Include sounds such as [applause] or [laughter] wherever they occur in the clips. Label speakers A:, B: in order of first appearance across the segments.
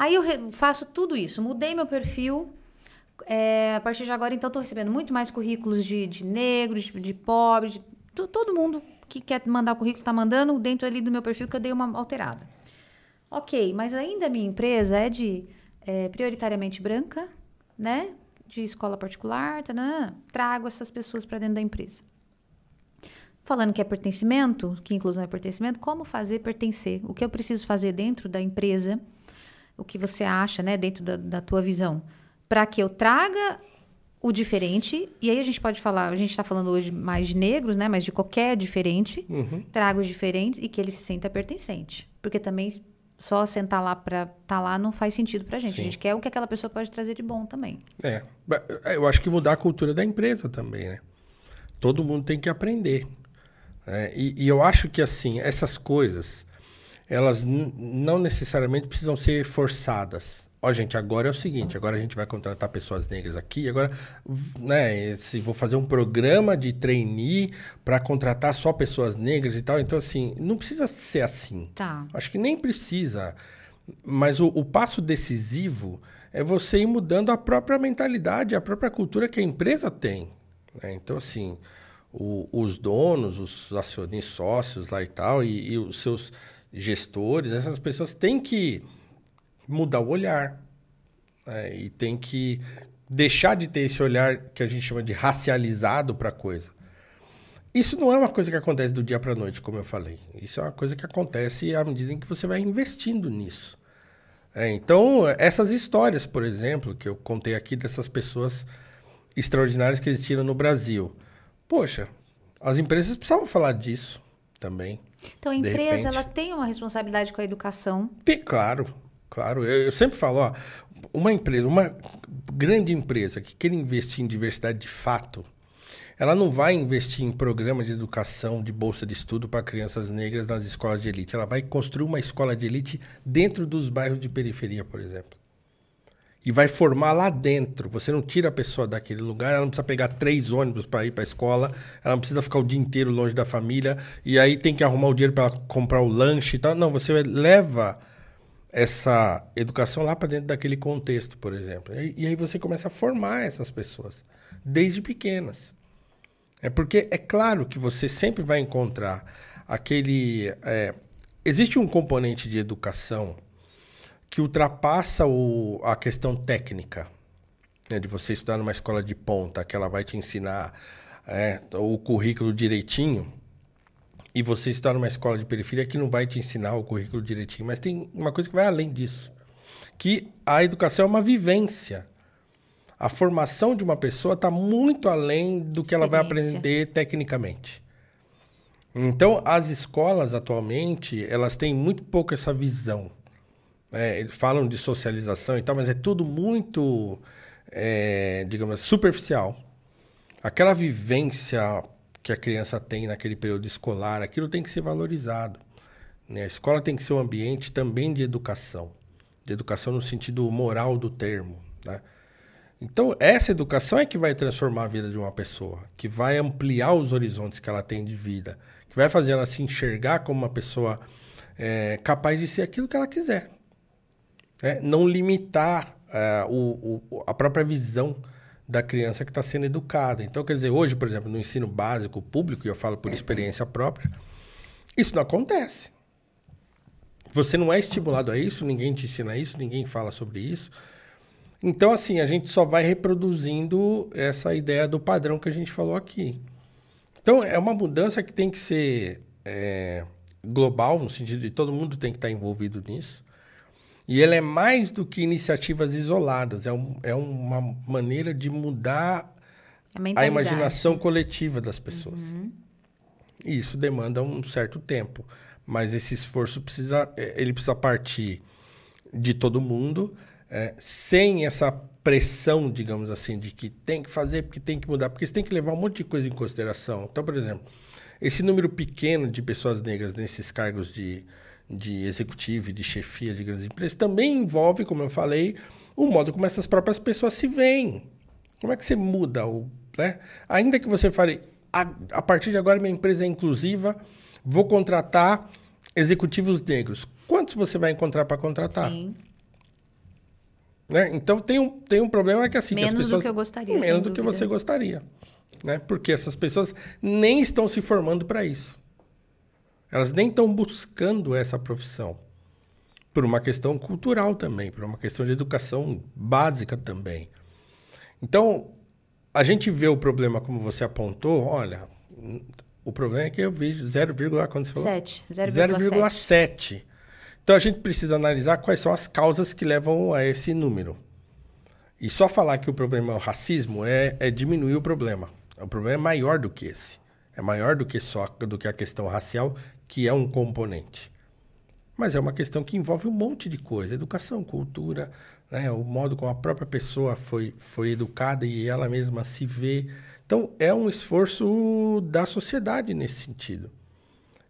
A: Aí eu faço tudo isso, mudei meu perfil. É, a partir de agora, então, estou recebendo muito mais currículos de, de negros, de, de pobres, de, todo mundo que quer mandar currículo está mandando dentro ali do meu perfil que eu dei uma alterada. Ok, mas ainda a minha empresa é de é, prioritariamente branca, né? De escola particular, tanana, trago essas pessoas para dentro da empresa. Falando que é pertencimento, que inclusão é pertencimento, como fazer pertencer? O que eu preciso fazer dentro da empresa? o que você acha, né, dentro da, da tua visão, para que eu traga o diferente, e aí a gente pode falar, a gente está falando hoje mais de negros, né, mas de qualquer diferente, uhum. traga os diferentes e que ele se sinta pertencente. Porque também só sentar lá para estar tá lá não faz sentido para a gente. Sim. A gente quer o que aquela pessoa pode trazer de bom também.
B: É, é, eu acho que mudar a cultura da empresa também, né? Todo mundo tem que aprender. É, e, e eu acho que, assim, essas coisas elas não necessariamente precisam ser forçadas. Ó, oh, gente, agora é o seguinte, agora a gente vai contratar pessoas negras aqui, agora, né, se vou fazer um programa de trainee para contratar só pessoas negras e tal. Então, assim, não precisa ser assim. Tá. Acho que nem precisa. Mas o, o passo decisivo é você ir mudando a própria mentalidade, a própria cultura que a empresa tem. Né? Então, assim, o, os donos, os acionistas, sócios lá e tal, e, e os seus gestores, essas pessoas têm que mudar o olhar né? e tem que deixar de ter esse olhar que a gente chama de racializado para a coisa. Isso não é uma coisa que acontece do dia para a noite, como eu falei. Isso é uma coisa que acontece à medida em que você vai investindo nisso. É, então, essas histórias, por exemplo, que eu contei aqui dessas pessoas extraordinárias que existiram no Brasil. Poxa, as empresas precisavam falar disso também. Então a empresa ela
A: tem uma responsabilidade com a educação.
B: Tem, claro, claro. Eu, eu sempre falo, ó, uma empresa, uma grande empresa que quer investir em diversidade de fato, ela não vai investir em programas de educação de bolsa de estudo para crianças negras nas escolas de elite. Ela vai construir uma escola de elite dentro dos bairros de periferia, por exemplo e vai formar lá dentro. Você não tira a pessoa daquele lugar, ela não precisa pegar três ônibus para ir para a escola, ela não precisa ficar o dia inteiro longe da família e aí tem que arrumar o dinheiro para comprar o lanche e tal. Não, você leva essa educação lá para dentro daquele contexto, por exemplo. E, e aí você começa a formar essas pessoas desde pequenas. É porque é claro que você sempre vai encontrar aquele. É, existe um componente de educação que ultrapassa o, a questão técnica, né? de você estudar numa escola de ponta, que ela vai te ensinar é, o currículo direitinho, e você estudar numa escola de periferia que não vai te ensinar o currículo direitinho. Mas tem uma coisa que vai além disso, que a educação é uma vivência. A formação de uma pessoa está muito além do que ela vai aprender tecnicamente. Então, as escolas atualmente, elas têm muito pouco essa visão. É, eles falam de socialização e tal, mas é tudo muito, é, digamos, superficial. Aquela vivência que a criança tem naquele período escolar, aquilo tem que ser valorizado. Né? A escola tem que ser um ambiente também de educação, de educação no sentido moral do termo. Né? Então, essa educação é que vai transformar a vida de uma pessoa, que vai ampliar os horizontes que ela tem de vida, que vai fazer ela se enxergar como uma pessoa é, capaz de ser aquilo que ela quiser. Né, não limitar uh, o, o, a própria visão da criança que está sendo educada. Então, quer dizer, hoje, por exemplo, no ensino básico público, e eu falo por experiência própria, isso não acontece. Você não é estimulado a isso, ninguém te ensina isso, ninguém fala sobre isso. Então, assim, a gente só vai reproduzindo essa ideia do padrão que a gente falou aqui. Então, é uma mudança que tem que ser é, global, no sentido de todo mundo tem que estar tá envolvido nisso. E ele é mais do que iniciativas isoladas, é, um, é uma maneira de mudar a, a imaginação coletiva das pessoas. Uhum. E isso demanda um certo tempo, mas esse esforço precisa, é, ele precisa partir de todo mundo, é, sem essa pressão, digamos assim, de que tem que fazer, porque tem que mudar, porque você tem que levar um monte de coisa em consideração. Então, por exemplo, esse número pequeno de pessoas negras nesses cargos de de executivo e de chefia de grandes empresas, também envolve, como eu falei, o modo como essas próprias pessoas se veem. Como é que você muda? O, né? Ainda que você fale, a, a partir de agora minha empresa é inclusiva, vou contratar executivos negros. Quantos você vai encontrar para contratar? Sim. Né? Então tem um, tem um problema que é assim. Menos que as pessoas, do que eu gostaria. Menos do dúvida. que você gostaria. Né? Porque essas pessoas nem estão se formando para isso. Elas nem estão buscando essa profissão. Por uma questão cultural também, por uma questão de educação básica também. Então, a gente vê o problema como você apontou, olha, o problema é que eu vi 0, 0,7. Então a gente precisa analisar quais são as causas que levam a esse número. E só falar que o problema é o racismo é, é diminuir o problema. O problema é maior do que esse. É maior do que só do que a questão racial, que é um componente. Mas é uma questão que envolve um monte de coisa: educação, cultura, né? o modo como a própria pessoa foi, foi educada e ela mesma se vê. Então, é um esforço da sociedade nesse sentido.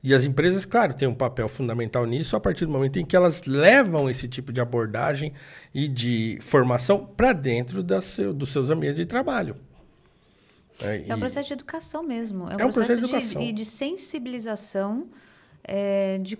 B: E as empresas, claro, têm um papel fundamental nisso a partir do momento em que elas levam esse tipo de abordagem e de formação para dentro da seu, dos seus ambientes de trabalho. É, é um processo
A: de educação mesmo. É um, é um processo, processo, de educação. e de sensibilização é, de,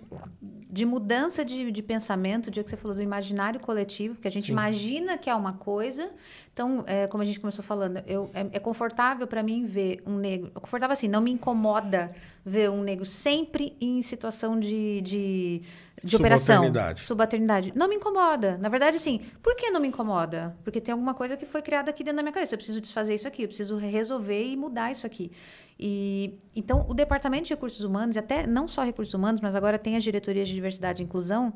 A: de mudança de, de pensamento, o dia que você falou do imaginário coletivo, que a gente Sim. imagina que é uma coisa, então, é, como a gente começou falando, eu, é, é confortável para mim ver um negro. É confortável assim, não me incomoda ver um negro sempre em situação de, de, de Subaternidade. operação. Subaternidade. Não me incomoda. Na verdade, assim, por que não me incomoda? Porque tem alguma coisa que foi criada aqui dentro da minha cabeça. Eu preciso desfazer isso aqui, eu preciso resolver e mudar isso aqui. E, então, o Departamento de Recursos Humanos, e até não só Recursos Humanos, mas agora tem as diretorias de Diversidade e Inclusão,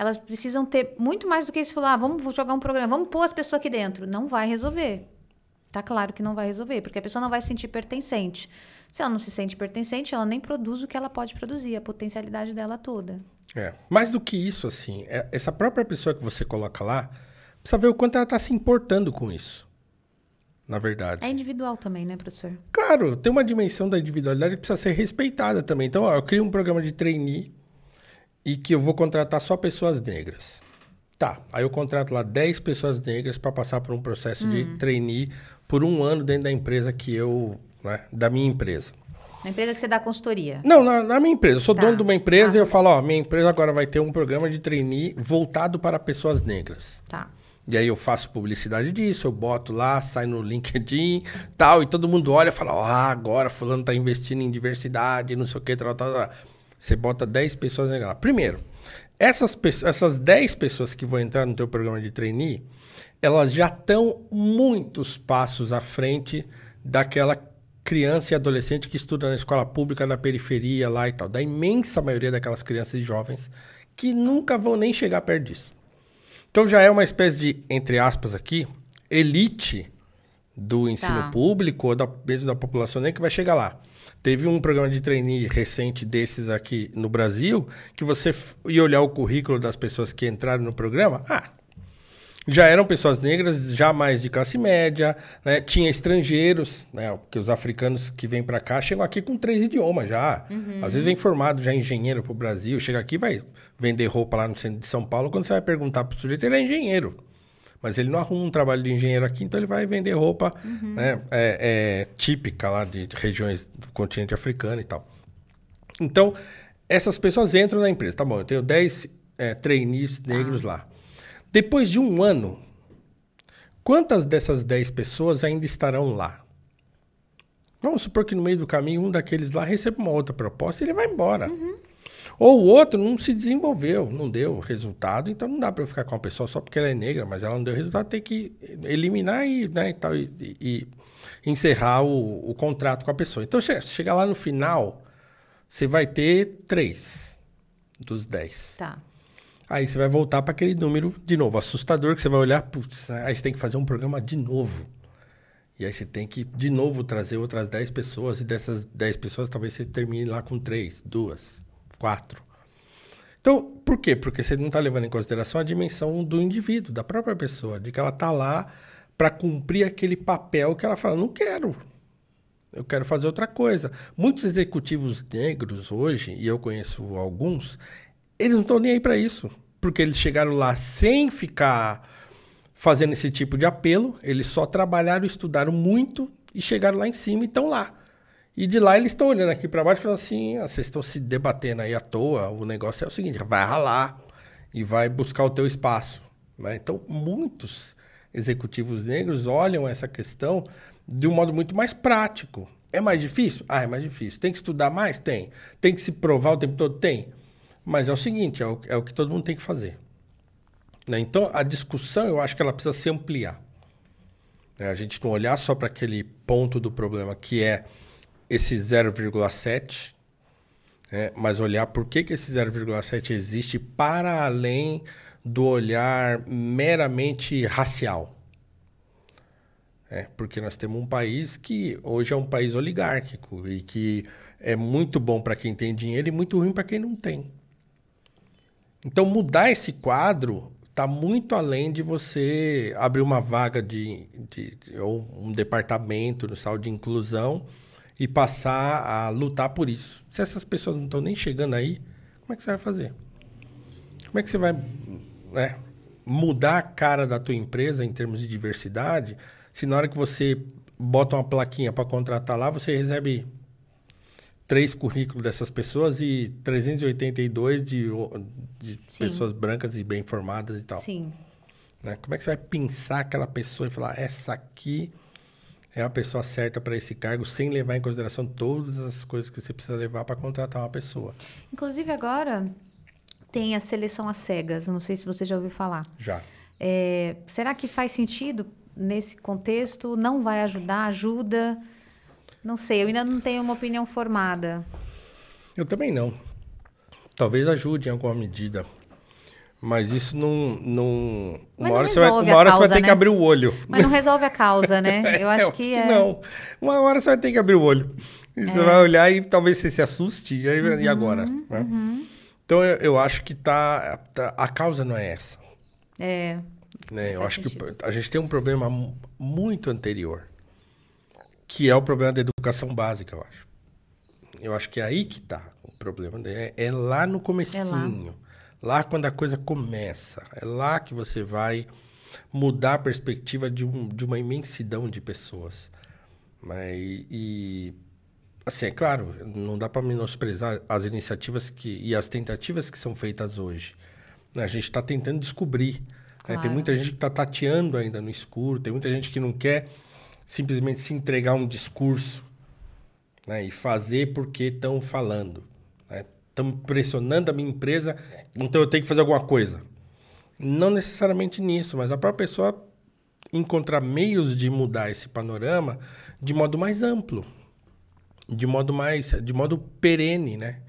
A: elas precisam ter muito mais do que isso falar, ah, vamos jogar um programa, vamos pôr as pessoas aqui dentro. Não vai resolver. Tá claro que não vai resolver, porque a pessoa não vai se sentir pertencente. Se ela não se sente pertencente, ela nem produz o que ela pode produzir, a potencialidade dela toda.
B: É. Mais do que isso, assim, é, essa própria pessoa que você coloca lá, precisa ver o quanto ela está se importando com isso. Na verdade.
A: É individual também, né, professor?
B: Claro, tem uma dimensão da individualidade que precisa ser respeitada também. Então, ó, eu crio um programa de trainee e que eu vou contratar só pessoas negras. Tá, aí eu contrato lá 10 pessoas negras para passar por um processo de hum. trainee por um ano dentro da empresa que eu. Né, da minha empresa.
A: Na empresa que você dá consultoria?
B: Não, na, na minha empresa. Eu sou tá. dono de uma empresa tá. e eu tá. falo: ó, minha empresa agora vai ter um programa de trainee voltado para pessoas negras. Tá. E aí eu faço publicidade disso, eu boto lá, sai no LinkedIn, tal, e todo mundo olha e fala: ó, oh, agora fulano tá investindo em diversidade, não sei o que, tal, tal, tal. Você bota 10 pessoas lá. Primeiro, essas, essas 10 pessoas que vão entrar no teu programa de trainee, elas já estão muitos passos à frente daquela criança e adolescente que estuda na escola pública da periferia lá e tal, da imensa maioria daquelas crianças e jovens que nunca vão nem chegar perto disso. Então já é uma espécie de, entre aspas aqui, elite do ensino tá. público ou da, mesmo da população negra que vai chegar lá. Teve um programa de trainee recente desses aqui no Brasil, que você ia olhar o currículo das pessoas que entraram no programa. Ah, já eram pessoas negras, já mais de classe média, né? tinha estrangeiros, né? porque os africanos que vêm para cá chegam aqui com três idiomas já. Uhum. Às vezes vem formado já engenheiro para o Brasil, chega aqui vai vender roupa lá no centro de São Paulo. Quando você vai perguntar para o sujeito, ele é engenheiro mas ele não arruma um trabalho de engenheiro aqui, então ele vai vender roupa uhum. né, é, é, típica lá de regiões do continente africano e tal. Então, essas pessoas entram na empresa. Tá bom, eu tenho 10 é, trainees negros ah. lá. Depois de um ano, quantas dessas 10 pessoas ainda estarão lá? Vamos supor que no meio do caminho um daqueles lá receba uma outra proposta e ele vai embora. Uhum. Ou o outro não se desenvolveu, não deu resultado, então não dá para eu ficar com uma pessoa só porque ela é negra, mas ela não deu resultado, tem que eliminar e, né, e, tal, e, e encerrar o, o, contrato com a pessoa. Então, che chega lá no final, você vai ter três dos dez. Tá. Aí você vai voltar para aquele número de novo, assustador, que você vai olhar, putz, aí você tem que fazer um programa de novo. E aí você tem que, de novo, trazer outras 10 pessoas, e dessas 10 pessoas, talvez você termine lá com 3, 2, quatro. Então, por quê? Porque você não está levando em consideração a dimensão do indivíduo, da própria pessoa, de que ela está lá para cumprir aquele papel que ela fala, não quero, eu quero fazer outra coisa. Muitos executivos negros hoje, e eu conheço alguns, eles não estão nem aí para isso, porque eles chegaram lá sem ficar fazendo esse tipo de apelo, eles só trabalharam, estudaram muito e chegaram lá em cima e estão lá. E de lá eles estão olhando aqui para baixo e falando assim: ah, vocês estão se debatendo aí à toa. O negócio é o seguinte: vai ralar e vai buscar o teu espaço. Né? Então, muitos executivos negros olham essa questão de um modo muito mais prático. É mais difícil? Ah, é mais difícil. Tem que estudar mais? Tem. Tem que se provar o tempo todo? Tem. Mas é o seguinte: é o, é o que todo mundo tem que fazer. Né? Então, a discussão, eu acho que ela precisa se ampliar. Né? A gente não olhar só para aquele ponto do problema que é esse 0,7, né? mas olhar por que, que esse 0,7 existe para além do olhar meramente racial. É, porque nós temos um país que hoje é um país oligárquico e que é muito bom para quem tem dinheiro e muito ruim para quem não tem. Então, mudar esse quadro está muito além de você abrir uma vaga de, de, de, ou um departamento no sal de inclusão e passar a lutar por isso. Se essas pessoas não estão nem chegando aí, como é que você vai fazer? Como é que você vai né, mudar a cara da tua empresa em termos de diversidade se na hora que você bota uma plaquinha para contratar lá, você recebe três currículos dessas pessoas e 382 de, de pessoas brancas e bem formadas e tal. Sim. Né? Como é que você vai pensar aquela pessoa e falar, essa aqui é a pessoa certa para esse cargo, sem levar em consideração todas as coisas que você precisa levar para contratar uma pessoa. Inclusive,
A: agora tem a seleção às cegas, não sei se você já ouviu falar. Já. É, será que faz sentido nesse contexto? Não vai ajudar? Ajuda? Não sei, eu ainda não tenho uma opinião formada.
B: Eu também não. Talvez ajude em alguma medida, mas isso não. não... uma não hora, você vai, uma hora causa, você vai ter né? que abrir o olho.
A: Mas não resolve a causa, né? [laughs] Eu acho, é, que, é... Não.
B: Uma hora você vai ter que abrir o olho. E é. Você vai olhar e talvez você se assuste. E, aí, uhum, e agora? Né? Uhum. Então eu, eu, acho que tá, tá, A causa não é essa. É. Né? Eu acho sentido. que a gente tem um problema muito anterior, que é o problema da educação básica, eu acho. Eu acho que é aí que tá o problema. Né? É, é lá no comecinho. É lá. Lá quando a coisa começa, é lá que você vai mudar a perspectiva de, um, de uma imensidão de pessoas. Né? E, e, assim, é claro, não dá para menosprezar as iniciativas que, e as tentativas que são feitas hoje. A gente está tentando descobrir. Claro. Né? Tem muita gente que está tateando ainda no escuro, tem muita gente que não quer simplesmente se entregar a um discurso né? e fazer porque estão falando estão pressionando a minha empresa, então eu tenho que fazer alguma coisa. Não necessariamente nisso, mas a própria pessoa encontrar meios de mudar esse panorama de modo mais amplo, de modo mais, de modo perene, né?